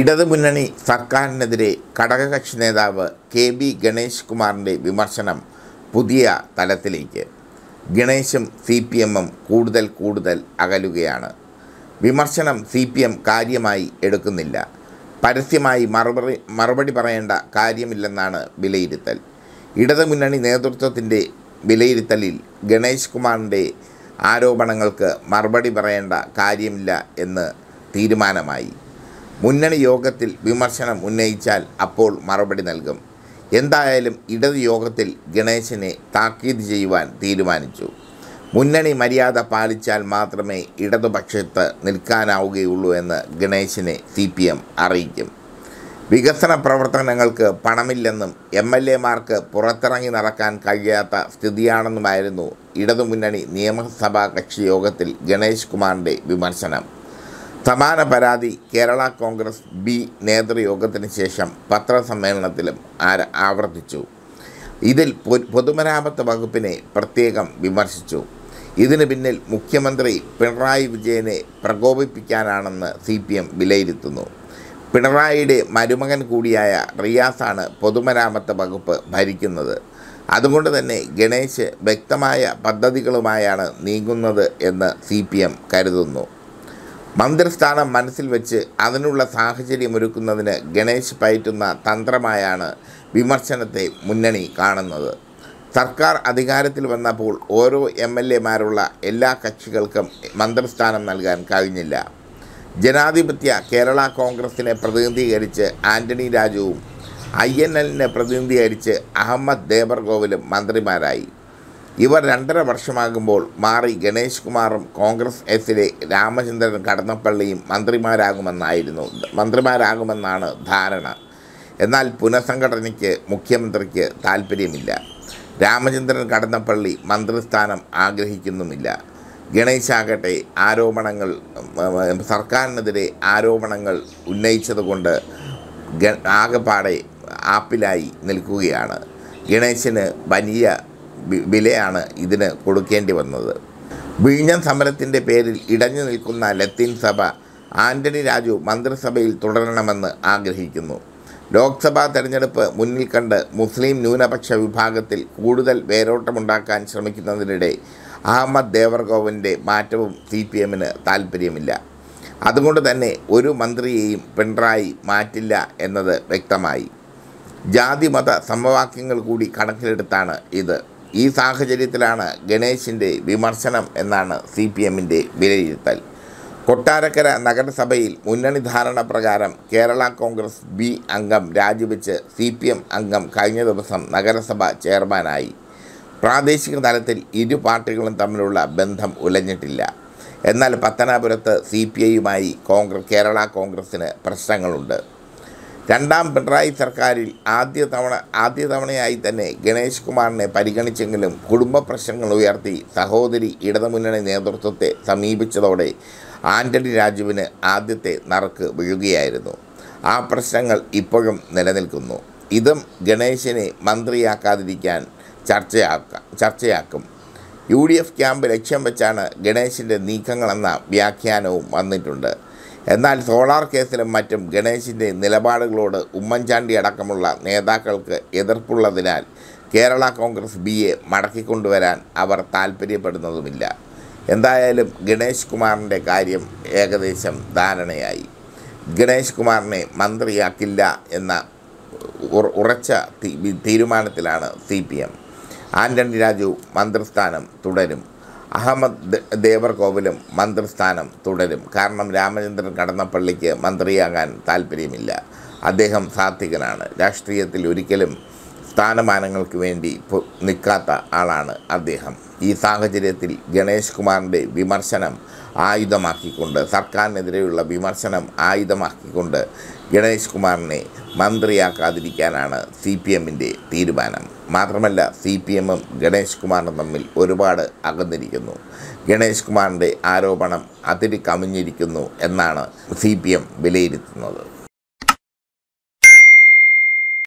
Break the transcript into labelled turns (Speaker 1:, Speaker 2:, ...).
Speaker 1: ഇടതുമുന്നണി സർക്കാരിനെതിരെ ഘടകകക്ഷി നേതാവ് കെ ബി ഗണേഷ് കുമാറിൻ്റെ വിമർശനം പുതിയ തലത്തിലേക്ക് ഗണേശും സി പി എമ്മും കൂടുതൽ കൂടുതൽ അകലുകയാണ് വിമർശനം സി പി എം കാര്യമായി എടുക്കുന്നില്ല പരസ്യമായി മറുപടി മറുപടി പറയേണ്ട കാര്യമില്ലെന്നാണ് വിലയിരുത്തൽ ഇടതുമുന്നണി നേതൃത്വത്തിൻ്റെ വിലയിരുത്തലിൽ ഗണേഷ് കുമാറിൻ്റെ ആരോപണങ്ങൾക്ക് മറുപടി പറയേണ്ട കാര്യമില്ല എന്ന് തീരുമാനമായി മുന്നണി യോഗത്തിൽ വിമർശനം ഉന്നയിച്ചാൽ അപ്പോൾ മറുപടി നൽകും എന്തായാലും ഇടത് യോഗത്തിൽ ഗണേശനെ താക്കീത് ചെയ്യുവാൻ തീരുമാനിച്ചു മുന്നണി മര്യാദ പാലിച്ചാൽ മാത്രമേ ഇടതുപക്ഷത്ത് നിൽക്കാനാവുകയുള്ളൂ എന്ന് ഗണേശനെ സി പി എം അറിയിക്കും വികസന പ്രവർത്തനങ്ങൾക്ക് പണമില്ലെന്നും എം എൽ എമാർക്ക് പുറത്തിറങ്ങി നടക്കാൻ കഴിയാത്ത സ്ഥിതിയാണെന്നുമായിരുന്നു ഇടതുമുന്നണി നിയമസഭാ കക്ഷി യോഗത്തിൽ ഗണേഷ് കുമാറിൻ്റെ വിമർശനം സമാന പരാതി കേരള കോൺഗ്രസ് ബി നേതൃയോഗത്തിന് ശേഷം പത്രസമ്മേളനത്തിലും ആവർത്തിച്ചു ഇതിൽ പൊതുമരാമത്ത് വകുപ്പിനെ പ്രത്യേകം വിമർശിച്ചു ഇതിന് പിന്നിൽ മുഖ്യമന്ത്രി പിണറായി വിജയനെ പ്രകോപിപ്പിക്കാനാണെന്ന് സി പി എം വിലയിരുത്തുന്നു പിണറായിയുടെ മരുമകൻ കൂടിയായ റിയാസാണ് പൊതുമരാമത്ത് വകുപ്പ് ഭരിക്കുന്നത് അതുകൊണ്ട് തന്നെ ഗണേശ് വ്യക്തമായ പദ്ധതികളുമായാണ് നീങ്ങുന്നത് എന്ന് സി കരുതുന്നു മന്ത്രിസ്ഥാനം മനസ്സിൽ വെച്ച് അതിനുള്ള സാഹചര്യം ഒരുക്കുന്നതിന് ഗണേശ് പയറ്റുന്ന തന്ത്രമായാണ് വിമർശനത്തെ മുന്നണി കാണുന്നത് സർക്കാർ അധികാരത്തിൽ വന്നപ്പോൾ ഓരോ എം എൽ എമാരുള്ള എല്ലാ കക്ഷികൾക്കും മന്ത്രിസ്ഥാനം നൽകാൻ കഴിഞ്ഞില്ല ജനാധിപത്യ കേരള കോൺഗ്രസിനെ പ്രതിനിധീകരിച്ച് ആന്റണി രാജുവും ഐ എൻ എല്ലിനെ പ്രതിനിധീകരിച്ച് അഹമ്മദ് ദേബർഗോവിലും മന്ത്രിമാരായി ഇവർ രണ്ടര വർഷമാകുമ്പോൾ മാറി ഗണേഷ് കുമാറും കോൺഗ്രസ് എസിലെ രാമചന്ദ്രൻ കടന്നപ്പള്ളിയും മന്ത്രിമാരാകുമെന്നായിരുന്നു മന്ത്രിമാരാകുമെന്നാണ് ധാരണ എന്നാൽ പുനഃസംഘടനയ്ക്ക് മുഖ്യമന്ത്രിക്ക് താൽപ്പര്യമില്ല രാമചന്ദ്രൻ കടന്നപ്പള്ളി മന്ത്രിസ്ഥാനം ആഗ്രഹിക്കുന്നുമില്ല ആകട്ടെ ആരോപണങ്ങൾ സർക്കാരിനെതിരെ ആരോപണങ്ങൾ ഉന്നയിച്ചതുകൊണ്ട് ആകെപ്പാടെ ആപ്പിലായി നിൽക്കുകയാണ് ഗണേശിന് വലിയ വിലയാണ് ഇതിന് കൊടുക്കേണ്ടി വന്നത് വിഴിഞ്ഞൻ സമരത്തിൻ്റെ പേരിൽ ഇടഞ്ഞു നിൽക്കുന്ന ലത്തീൻ സഭ ആന്റണി രാജു മന്ത്രിസഭയിൽ തുടരണമെന്ന് ആഗ്രഹിക്കുന്നു ലോക്സഭാ തെരഞ്ഞെടുപ്പ് മുന്നിൽ കണ്ട് മുസ്ലിം ന്യൂനപക്ഷ വിഭാഗത്തിൽ കൂടുതൽ വേരോട്ടമുണ്ടാക്കാൻ ശ്രമിക്കുന്നതിനിടെ അഹമ്മദ് ദേവർഗോവിൻ്റെ മാറ്റവും സി പി എമ്മിന് താൽപ്പര്യമില്ല അതുകൊണ്ട് തന്നെ ഒരു മന്ത്രിയെയും പിണറായി മാറ്റില്ല എന്നത് വ്യക്തമായി ജാതിമത സമവാക്യങ്ങൾ കൂടി കണക്കിലെടുത്താണ് ഇത് ഈ സാഹചര്യത്തിലാണ് ഗണേശിൻ്റെ വിമർശനം എന്നാണ് സി പി എമ്മിൻ്റെ വിലയിരുത്തൽ കൊട്ടാരക്കര നഗരസഭയിൽ മുന്നണി ധാരണ പ്രകാരം കേരള കോൺഗ്രസ് ബി അംഗം രാജിവെച്ച് സി പി എം അംഗം കഴിഞ്ഞ ദിവസം നഗരസഭ ചെയർമാനായി പ്രാദേശിക തലത്തിൽ ഇരു പാർട്ടികളും തമ്മിലുള്ള ബന്ധം ഉലഞ്ഞിട്ടില്ല എന്നാൽ പത്തനാപുരത്ത് സി പി ഐയുമായി കോൺഗ്രസ് കേരള കോൺഗ്രസ്സിന് പ്രശ്നങ്ങളുണ്ട് രണ്ടാം പിണറായി സർക്കാരിൽ ആദ്യ തവണ ആദ്യ തവണയായി തന്നെ ഗണേഷ് കുമാറിനെ പരിഗണിച്ചെങ്കിലും കുടുംബ പ്രശ്നങ്ങൾ ഉയർത്തി സഹോദരി ഇടതുമുന്നണി നേതൃത്വത്തെ സമീപിച്ചതോടെ ആന്റണി രാജുവിന് ആദ്യത്തെ നറുക്ക് വീഴുകയായിരുന്നു ആ പ്രശ്നങ്ങൾ ഇപ്പോഴും നിലനിൽക്കുന്നു ഇതും ഗണേശനെ മന്ത്രിയാക്കാതിരിക്കാൻ ചർച്ചയാക്ക ചർച്ചയാക്കും യു ഡി എഫ് ക്യാമ്പ് ലക്ഷ്യം വെച്ചാണ് ഗണേശിൻ്റെ നീക്കങ്ങളെന്ന വ്യാഖ്യാനവും വന്നിട്ടുണ്ട് എന്നാൽ സോളാർ കേസിലും മറ്റും ഗണേശിൻ്റെ നിലപാടുകളോട് ഉമ്മൻചാണ്ടി അടക്കമുള്ള നേതാക്കൾക്ക് എതിർപ്പുള്ളതിനാൽ കേരള കോൺഗ്രസ് ബി എ മടക്കിക്കൊണ്ടുവരാൻ അവർ താൽപ്പര്യപ്പെടുന്നതുമില്ല എന്തായാലും ഗണേഷ് കുമാറിൻ്റെ കാര്യം ഏകദേശം ധാരണയായി ഗണേഷ് കുമാറിനെ മന്ത്രിയാക്കില്ല എന്ന ഉറച്ച തീരുമാനത്തിലാണ് C P M Antony Raju മന്ത്രിസ്ഥാനം തുടരും അഹമ്മദ് ദേവർകോവിലും മന്ത്രിസ്ഥാനം തുടരും കാരണം രാമചന്ദ്രൻ കടന്നപ്പള്ളിക്ക് മന്ത്രിയാകാൻ താല്പര്യമില്ല അദ്ദേഹം സാത്വികനാണ് രാഷ്ട്രീയത്തിൽ ഒരിക്കലും സ്ഥാനമാനങ്ങൾക്ക് വേണ്ടി നിൽക്കാത്ത ആളാണ് അദ്ദേഹം ഈ സാഹചര്യത്തിൽ ഗണേഷ് കുമാറിൻ്റെ വിമർശനം ആയുധമാക്കിക്കൊണ്ട് സർക്കാരിനെതിരെയുള്ള വിമർശനം ആയുധമാക്കിക്കൊണ്ട് ഗണേഷ് കുമാറിനെ മന്ത്രിയാക്കാതിരിക്കാനാണ് സി പി എമ്മിൻ്റെ തീരുമാനം മാത്രമല്ല സി പി എമ്മും ഗണേഷ് കുമാറും തമ്മിൽ ഒരുപാട് അകന്നിരിക്കുന്നു ഗണേഷ് കുമാറിൻ്റെ ആരോപണം അതിരി കമിഞ്ഞിരിക്കുന്നു എന്നാണ് സി പി എം വിലയിരുത്തുന്നത്